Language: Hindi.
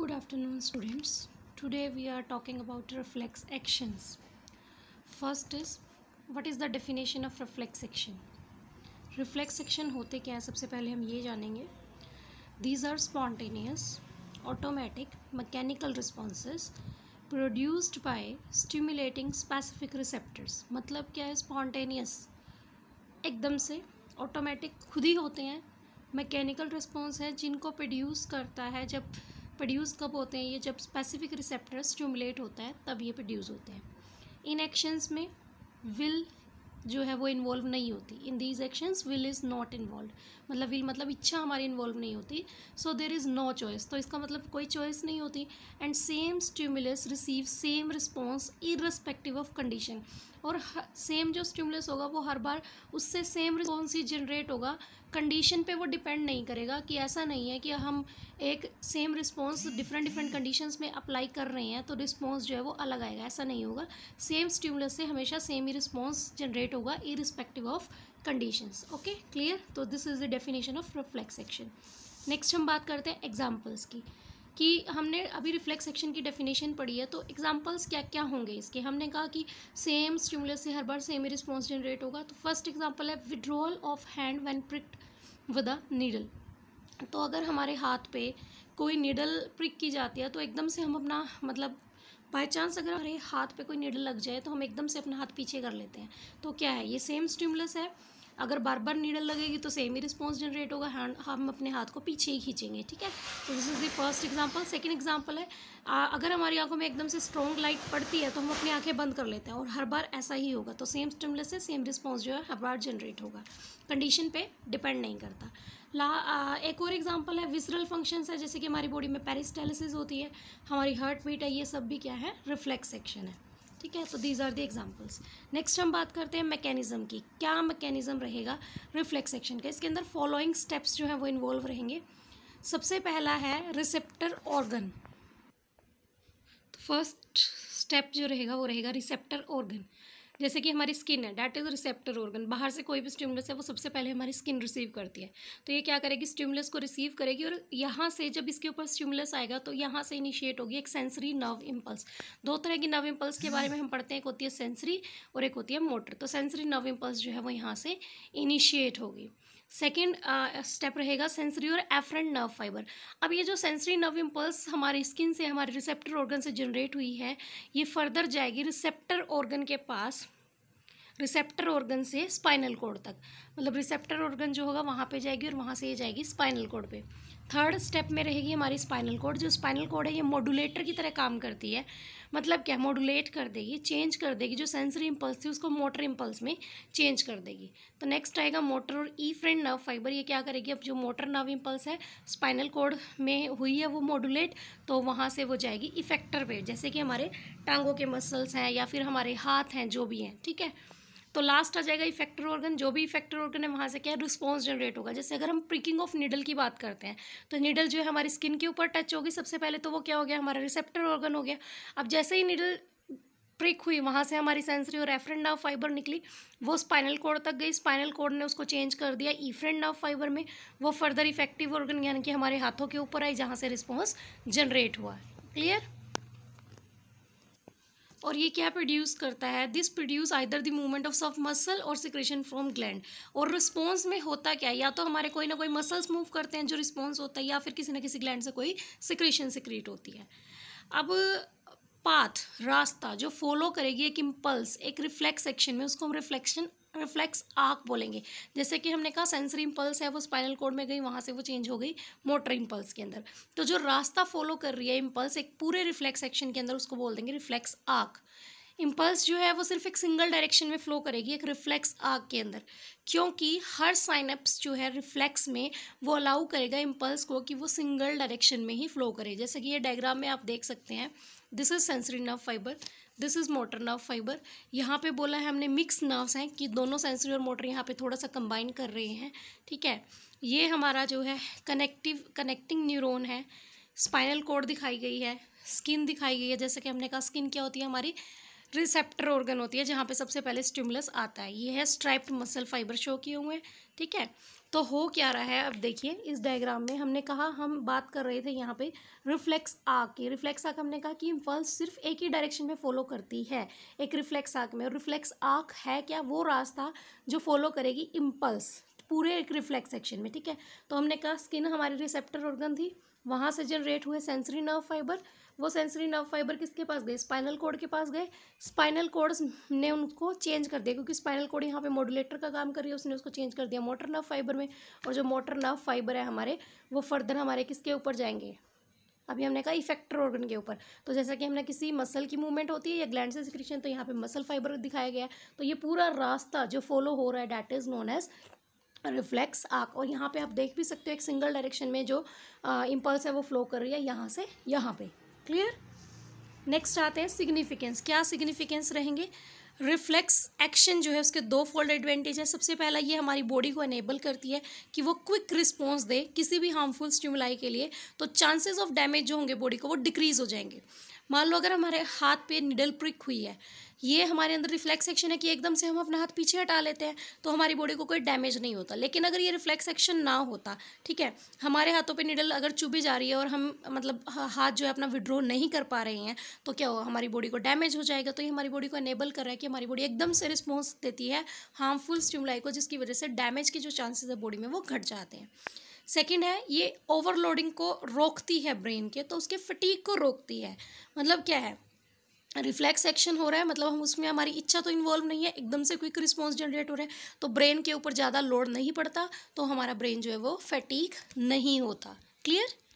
good afternoon students today we are talking about reflex actions first is what is the definition of reflex action reflex action होते क्या है सबसे पहले हम ये जानेंगे these are spontaneous automatic mechanical response produced by stimulating specific receptors मतलब क्या है स्पॉन्टेनियस एकदम से ऑटोमेटिक खुद ही होते हैं मैकेनिकल रिस्पॉन्स है जिनको प्रोड्यूस करता है जब प्रोड्यूस कब होते हैं ये जब स्पेसिफिक रिसेप्टर स्टूमुलेट होता है तब ये प्रोड्यूस होते हैं इन एक्शंस में विल जो है वो इन्वॉल्व नहीं होती in these actions will is not involve मतलब विल मतलब इच्छा हमारी इन्वॉल्व नहीं होती so there is no choice तो इसका मतलब कोई चॉइस नहीं होती and same stimulus receive same response irrespective of condition और सेम जो स्टिमुलस होगा वो हर बार उससे सेम रिस्पॉन्स ही जनरेट होगा कंडीशन पे वो डिपेंड नहीं करेगा कि ऐसा नहीं है कि हम एक same response different different conditions में अप्लाई कर रहे हैं तो रिस्पॉन्स जो है वो अलग आएगा ऐसा नहीं होगा सेम स्टिमुलस से हमेशा सेम ही रिस्पॉन्स जनरेट जनरेट होगा irrespective of conditions okay clear तो this is the definition of reflex action next हम बात करते हैं एग्जाम्पल्स की कि हमने अभी रिफ्लेक्स एक्शन की डेफिनेशन पढ़ी है तो एग्जांपल्स क्या क्या होंगे इसके हमने कहा कि सेम स्टिमुलस से हर बार सेम ही रिस्पॉन्स जनरेट होगा तो फर्स्ट एग्जाम्पल है withdrawal of hand when pricked with a needle तो अगर हमारे हाथ पे कोई नीडल प्रिक की जाती है तो एकदम से हम अपना मतलब बाई चांस अगर हमारे हाथ पे कोई निडल लग जाए तो हम एकदम से अपना हाथ पीछे कर लेते हैं तो क्या है ये सेम स्टिमुलस है अगर बार बार नीडल लगेगी तो सेम ही रिस्पॉन्स जनरेट होगा हैंड हम अपने हाथ को पीछे ही खींचेंगे ठीक है तो this is the first example second example है आ, अगर हमारी आंखों में एकदम से स्ट्रॉन्ग लाइट पड़ती है तो हम अपनी आंखें बंद कर लेते हैं और हर बार ऐसा ही होगा तो सेम स्टिमुलस से सेम रिस्पॉन्स जो है हर बार जनरेट होगा कंडीशन पर डिपेंड नहीं करता ला आ, एक और एग्जांपल है विसरल फंक्शंस है जैसे कि हमारी बॉडी में पेरिस्टालिसिस होती है हमारी हार्ट बीट है ये सब भी क्या है रिफ्लेक्स सेक्शन है ठीक है तो these are the examples next हम बात करते हैं मैकेनिज्म की क्या मैकेनिज्म रहेगा रिफ्लेक्स एक्शन का इसके अंदर फॉलोइंग स्टेप्स जो हैं वो इन्वॉल्व रहेंगे सबसे पहला है रिसेप्टर ऑर्गन फर्स्ट स्टेप जो रहेगा वो रहेगा रिसेप्टर ऑर्गन जैसे कि हमारी स्किन है डैट इज़ रिसेप्टर ऑर्गन बाहर से कोई भी स्टिमुलस है वो सबसे पहले हमारी स्किन रिसीव करती है तो ये क्या करेगी स्टिमुलस को रिसीव करेगी और यहाँ से जब इसके ऊपर स्टिमुलस आएगा तो यहाँ से इनिशिएट होगी एक सेंसरी नर्व इम्पल्स दो तरह की नर्व इम्पल्स के बारे में हम पढ़ते हैं एक होती है सेंसरी और एक होती है मोटर तो सेंसरी नर्व इम्पल्स जो है वो यहाँ से इनिशिएट होगी सेकेंड स्टेप uh, रहेगा सेंसरी और एफरेंट नर्व फाइबर अब ये जो सेंसरी नर्व इम्पल्स हमारी स्किन से हमारे रिसेप्टर ऑर्गन से जनरेट हुई है ये फर्दर जाएगी रिसेप्टर ऑर्गन के पास रिसेप्टर ऑर्गन से स्पाइनल कोड तक मतलब रिसेप्टर ऑर्गन जो होगा वहाँ पे जाएगी और वहाँ से ये जाएगी स्पाइनल कोड पे थर्ड स्टेप में रहेगी हमारी स्पाइनल कोड जो स्पाइनल कोड है ये मॉडुलेटर की तरह काम करती है मतलब क्या मॉडुलेट कर देगी चेंज कर देगी जो सेंसरी इम्पल्स थी उसको मोटर इम्पल्स में चेंज कर देगी तो नेक्स्ट आएगा मोटर और ई फ्रेंड नर्व फाइबर ये क्या करेगी अब जो मोटर नर्व इम्पल्स है स्पाइनल कोड में हुई है वो मॉडुलेट तो वहाँ से वो जाएगी इफेक्टर पे जैसे कि हमारे टांगों के मसल्स हैं या फिर हमारे हाथ हैं जो भी हैं ठीक है तो लास्ट आ जाएगा इफेक्टर ऑर्गन जो भी इफेक्टर ऑर्गन है वहाँ से क्या रिस्पॉन्स जनरेट होगा जैसे अगर हम प्रिकिंग ऑफ निडल की बात करते हैं तो निडल जो है हमारी स्किन के ऊपर टच होगी सबसे पहले तो वो क्या हो गया हमारा रिसेप्टर ऑर्गन हो गया अब जैसे ही निडल प्रिक हुई वहाँ से हमारी सेंसरी और एफरेंट नर्व फाइबर निकली वो स्पाइनल कोड तक गई स्पाइनल कोड ने उसको चेंज कर दिया ईफ्रेंड नर्व फाइबर में वो फर्दर इफेक्टिव ऑर्गन यानी कि हमारे हाथों के ऊपर आई जहाँ से रिस्पॉन्स जनरेट हुआ क्लियर और ये क्या प्रोड्यूस करता है this produce either the movement of soft muscle और सिक्रेशन फ्रॉम ग्लैंड और रिस्पॉन्स में होता क्या या तो हमारे कोई ना कोई मसल्स मूव करते हैं जो रिस्पॉन्स होता है या फिर किसी ना किसी ग्लैंड से कोई सिक्रेशन सिक्रिएट होती है अब पाथ रास्ता जो फॉलो करेगी एक इम्पल्स एक रिफ्लेक्स एक्शन में उसको हम रिफ्लेक्शन रिफ्लेक्स आर्क बोलेंगे जैसे कि हमने कहा सेंसरी इम्पल्स है वो स्पाइनल कोड में गई वहाँ से वो चेंज हो गई मोटर इम्पल्स के अंदर तो जो रास्ता फॉलो कर रही है इम्पल्स एक पूरे रिफ्लेक्स एक्शन के अंदर उसको बोल देंगे रिफ्लेक्स आर्क इम्पल्स जो है वो सिर्फ एक सिंगल डायरेक्शन में फ्लो करेगी एक रिफ्लेक्स आग के अंदर क्योंकि हर साइनअप्स जो है रिफ्लेक्स में वो अलाउ करेगा इम्पल्स को कि वो सिंगल डायरेक्शन में ही फ्लो करे जैसे कि ये डायग्राम में आप देख सकते हैं this is sensory nerve fibre this is motor nerve fibre यहाँ पे बोला है हमने मिक्स नर्व्स हैं कि दोनों सेंसरी और मोटर यहाँ पे थोड़ा सा कंबाइन कर रहे हैं ठीक है ये हमारा जो है कनेक्टिव कनेक्टिंग न्यूरोन है स्पाइनल कोड दिखाई गई है स्किन दिखाई गई है जैसे कि हमने कहा स्किन क्या होती है हमारी रिसेप्टर ऑर्गन होती है जहाँ पे सबसे पहले स्टिमुलस आता है ये है स्ट्राइप्ड मसल फाइबर शो किए हुए हैं ठीक है तो हो क्या रहा है अब देखिए इस डायग्राम में हमने कहा हम बात कर रहे थे यहाँ पे रिफ्लेक्स आग की रिफ्लेक्स आग हमने कहा कि इम्पल्स सिर्फ एक ही डायरेक्शन में फॉलो करती है एक रिफ्लेक्स आग में रिफ्लेक्स आग है क्या वो रास्ता जो फॉलो करेगी इम्पल्स पूरे एक रिफ्लेक्स सेक्शन में ठीक है तो हमने कहा स्किन हमारी रिसेप्टर ऑर्गन थी वहाँ से जनरेट हुए सेंसरी नर्व फाइबर वो सेंसरी नर्व फाइबर किसके पास गए स्पाइनल कोड के पास गए स्पाइनल कोड ने उनको चेंज कर दिया क्योंकि स्पाइनल कोड यहाँ पे मॉडुलेटर का काम कर रही है उसने उसको चेंज कर दिया मोटर नर्व फाइबर में और जो मोटर नर्व फाइबर है हमारे वो फर्दर हमारे किसके ऊपर जाएंगे अभी हमने कहा इफेक्टर ऑर्गन के ऊपर तो जैसा कि हमने किसी मसल की मूवमेंट होती है या ग्लैंड से सिक्रेशन तो यहाँ पे मसल फाइबर दिखाया गया है तो ये पूरा रास्ता जो फॉलो हो रहा है that is known as reflex arc और यहाँ पे आप देख भी सकते हो एक सिंगल डायरेक्शन में जो इम्पल्स है वो फ्लो कर रही है यहाँ से यहाँ पे क्लियर नेक्स्ट आते हैं सिग्निफिकेंस क्या सिग्निफिकेंस रहेंगे रिफ्लेक्स एक्शन जो है उसके दो फोल्ड एडवांटेज है सबसे पहला ये हमारी बॉडी को एनेबल करती है कि वो क्विक रिस्पॉन्स दे किसी भी हार्मफुल स्टिमुलाई के लिए तो चांसेस ऑफ डैमेज जो होंगे बॉडी को वो डिक्रीज हो जाएंगे मान लो अगर हमारे हाथ पे निडल प्रिक हुई है ये हमारे अंदर रिफ्लेक्स एक्शन है कि एकदम से हम अपना हाथ पीछे हटा लेते हैं तो हमारी बॉडी को कोई डैमेज नहीं होता लेकिन अगर ये रिफ्लेक्स एक्शन ना होता ठीक है हमारे हाथों पे निडल अगर चुभी जा रही है और हम मतलब हाथ जो है अपना विड्रॉ नहीं कर पा रहे हैं तो क्या हो हमारी बॉडी को डैमेज हो जाएगा तो ये हमारी बॉडी को एनेबल कर रहा है कि हमारी बॉडी एकदम से रिस्पॉन्स देती है हार्मफुल स्टिमुलाई को जिसकी वजह से डैमेज के जो चांसेज है बॉडी में वो घट जाते हैं सेकंड है ये ओवरलोडिंग को रोकती है ब्रेन के तो उसके फटीक को रोकती है मतलब क्या है रिफ्लेक्स एक्शन हो रहा है मतलब हम उसमें हमारी इच्छा तो इन्वॉल्व नहीं है एकदम से क्विक रिस्पॉन्स जनरेट हो रहा है तो ब्रेन के ऊपर ज़्यादा लोड नहीं पड़ता तो हमारा ब्रेन जो है वो फटीक नहीं होता क्लियर